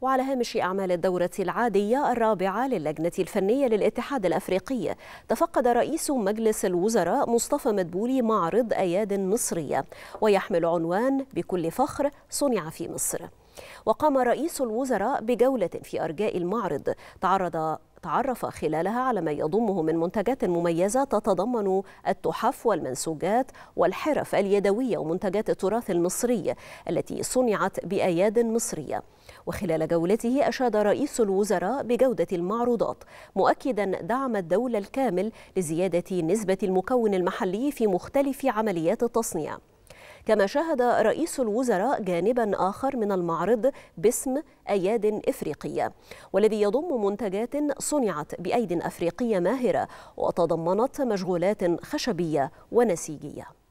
وعلى هامش أعمال الدورة العادية الرابعة للجنة الفنية للاتحاد الأفريقي تفقد رئيس مجلس الوزراء مصطفى مدبولي معرض أياد مصرية ويحمل عنوان بكل فخر صنع في مصر وقام رئيس الوزراء بجولة في أرجاء المعرض تعرض تعرف خلالها على ما يضمه من منتجات مميزة تتضمن التحف والمنسوجات والحرف اليدوية ومنتجات التراث المصري التي صنعت بأياد مصرية وخلال جولته أشاد رئيس الوزراء بجودة المعروضات مؤكدا دعم الدولة الكامل لزيادة نسبة المكون المحلي في مختلف عمليات التصنيع كما شهد رئيس الوزراء جانبا آخر من المعرض باسم أياد إفريقية والذي يضم منتجات صنعت بأيد أفريقية ماهرة وتضمنت مشغولات خشبية ونسيجية